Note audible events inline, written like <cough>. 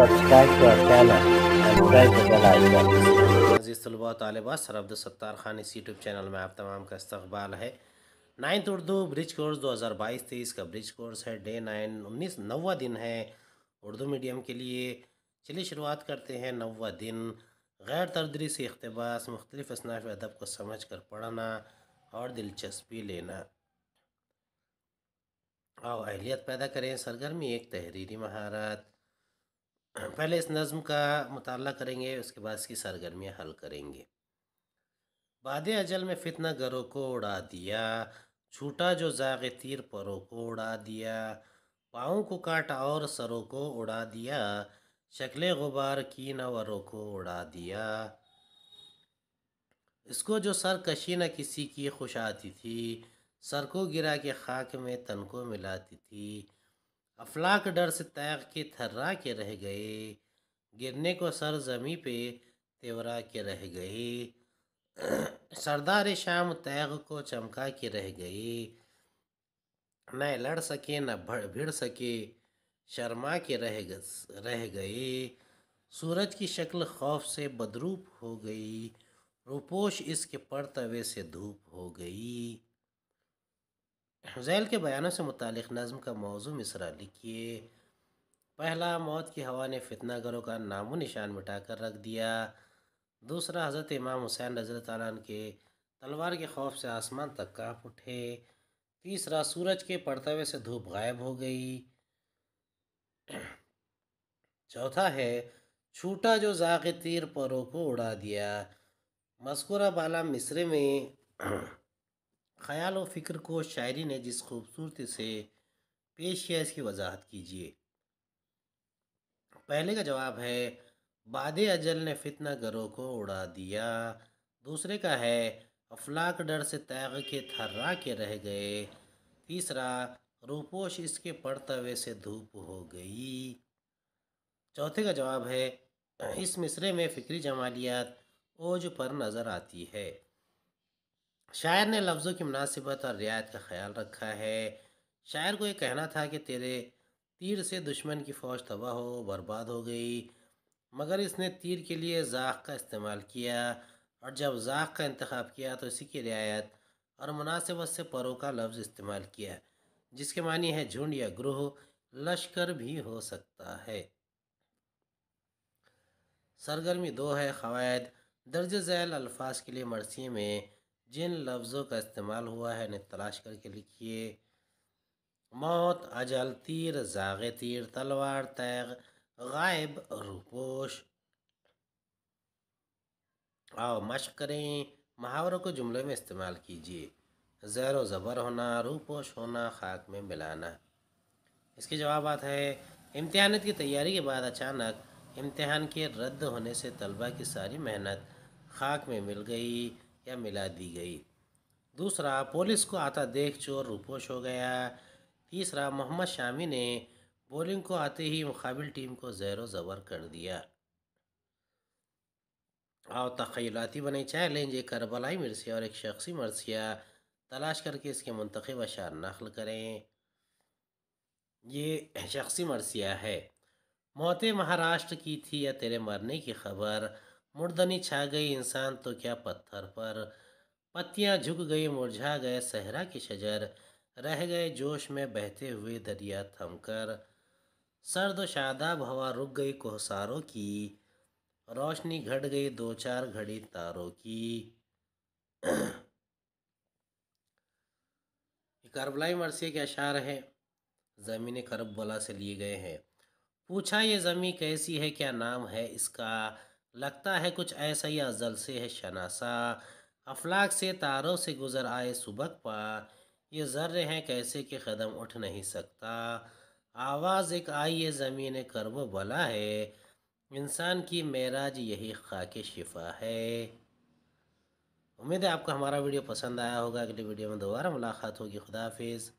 subscribe to our channel and press the bell icon. अजीज़ तलबा तालबा sir Sattar Khan इस YouTube channel में आप तमाम का इस्तबाल है नाइन्थ उर्दू ब्रिज कोर्स 2022-23 का ब्रिज कोर्स है डे नाइन उन्नीस नवा दिन है उर्दू मीडियम के लिए चलिए शुरुआत करते हैं नवा दिन गैर तदरीसी अकतबास मुख्तलिफ़ असनाफ अदब को समझ कर पढ़ना और दिलचस्पी लेना और अहलियत पैदा करें सरगर्मी एक तहरीरी महारत पहले इस नज़म का मताल करेंगे उसके बाद इसकी सरगर्मियाँ हल करेंगे बाद अजल में फितना गरों को उड़ा दिया छूटा जो जाग तीर परों को उड़ा दिया पाँव को काटा और सरों को उड़ा दिया शक्ल गुबार की नवरों को उड़ा दिया इसको जो सर कशी न किसी की खुश आती थी सर को गिरा के खाक में तन को मिलाती थी अफलाक डर से तैग के थर्रा के रह गए गिरने को सर जमी पे तेवरा के रह गए <clears throat> सरदार शाम तैग को चमका के रह गए न लड़ सके न भिड़ सके शर्मा के रह रह गए सूरज की शक्ल खौफ से बदरूप हो गई रुपोश इसके परतवे से धूप हो गई जैल के बयानों से मुतक़ नज़म का मौजू मिसरा लिखिए पहला मौत की हवा ने फितना गरों का नामो निशान मिटा कर रख दिया दूसरा हज़रत इमाम हुसैन रज़ी के तलवार के खौफ से आसमान तक काँप उठे तीसरा सूरज के पड़तावे से धूप गायब हो गई चौथा है छूटा जो जाके तीर परों को उड़ा दिया मस्कुरा बाला मिसरे में ख्याल और फ़िक्र को शायरी ने जिस खूबसूरती से पेश किया इसकी वजाहत कीजिए पहले का जवाब है बाद अजल ने फितना गरों को उड़ा दिया दूसरे का है अफलाक डर से तैग के थर्रा के रह गए तीसरा रूपोश इसके पड़तवे से धूप हो गई चौथे का जवाब है इस मिसरे में फ़िक्री जमालियात ओज पर नज़र आती है शायर ने लफ्ज़ों की मुनासिबत और रियायत का ख्याल रखा है शायर को ये कहना था कि तेरे तीर से दुश्मन की फ़ौज तबाह हो बर्बाद हो गई मगर इसने तीर के लिए ज़ाख का इस्तेमाल किया और जब ज़ाख का इंतखब किया तो इसी की रियायत और मुनासिबत से परों का लफ्ज़ इस्तेमाल किया जिसके मानी है झुंड या ग्रोह लश्कर भी हो सकता है सरगर्मी दो है क़वायद दर्ज झैल अल्फाज के लिए मरसी में जिन लफ्ज़ों का इस्तेमाल हुआ है इन्हें तलाश करके लिखिए मौत अजल तीर जाग तीर तलवार तैग गायब रूपोश आओ मश्क करें मुहावरों को जुमले में इस्तेमाल कीजिए ज़ैर व ज़बर होना रूपोश होना खाक में मिलाना इसके जवाब है इम्तहान की तैयारी के बाद अचानक इम्तहान के रद्द होने से तलबा की सारी मेहनत खाक में मिल गई संख्या मिला दी गई दूसरा पुलिस को आता देख चोर रुपोश हो गया तीसरा मोहम्मद शामी ने बॉलिंग को आते ही मुकाबिल टीम को जैर ज़बर कर दिया आओ तखीलाती बने चैलेंज एक करबलाई मरसिया और एक शख्सी मरसिया तलाश करके इसके मंतखब अशार नकल करें ये शख्सी मरसिया है मौतें महाराष्ट्र की थी या तेरे मरने की खबर मुर्दनी छा गई इंसान तो क्या पत्थर पर पत्तियाँ झुक गई मुरझा गए सहरा के शजर रह गए जोश में बहते हुए दरिया थमकर सर्द शादाब हवा रुक गई कोहसारों की रोशनी घट गई दो चार घड़ी तारों की करबलाई मरसी के अशार हैं ज़मीन करबला से लिए गए हैं पूछा ये ज़मीन कैसी है क्या नाम है इसका लगता है कुछ ऐसा या जलसे है शनासा अफलाक से तारों से गुज़र आए सुबक पा ये जर्रे हैं कैसे कि कदम उठ नहीं सकता आवाज़ एक आई ये ज़मीन करब बला है इंसान की मेराज यही खाके शिफा है उम्मीद है आपको हमारा वीडियो पसंद आया होगा अगली वीडियो में दोबारा मुलाकात होगी खुदाफिज